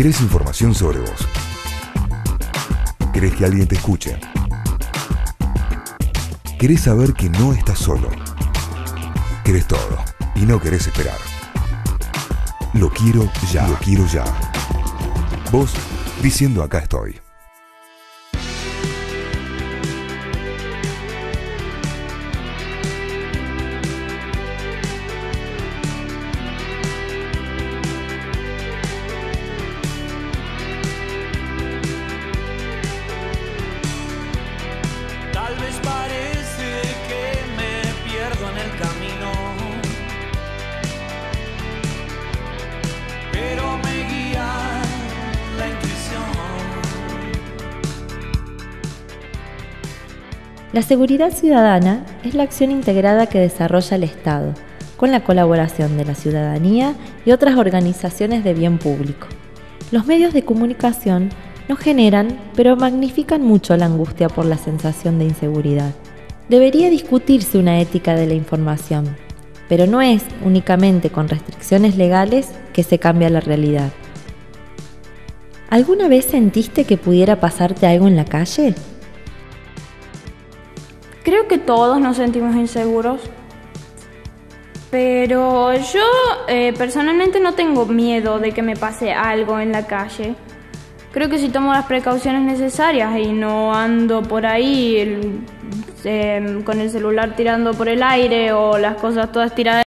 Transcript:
¿Querés información sobre vos? ¿Querés que alguien te escuche? ¿Querés saber que no estás solo? Querés todo y no querés esperar. Lo quiero ya. Lo quiero ya. Vos diciendo acá estoy. La seguridad ciudadana es la acción integrada que desarrolla el Estado, con la colaboración de la ciudadanía y otras organizaciones de bien público. Los medios de comunicación no generan, pero magnifican mucho la angustia por la sensación de inseguridad. Debería discutirse una ética de la información, pero no es únicamente con restricciones legales que se cambia la realidad. ¿Alguna vez sentiste que pudiera pasarte algo en la calle? Creo que todos nos sentimos inseguros, pero yo eh, personalmente no tengo miedo de que me pase algo en la calle. Creo que si tomo las precauciones necesarias y no ando por ahí em, con el celular tirando por el aire o las cosas todas tiradas.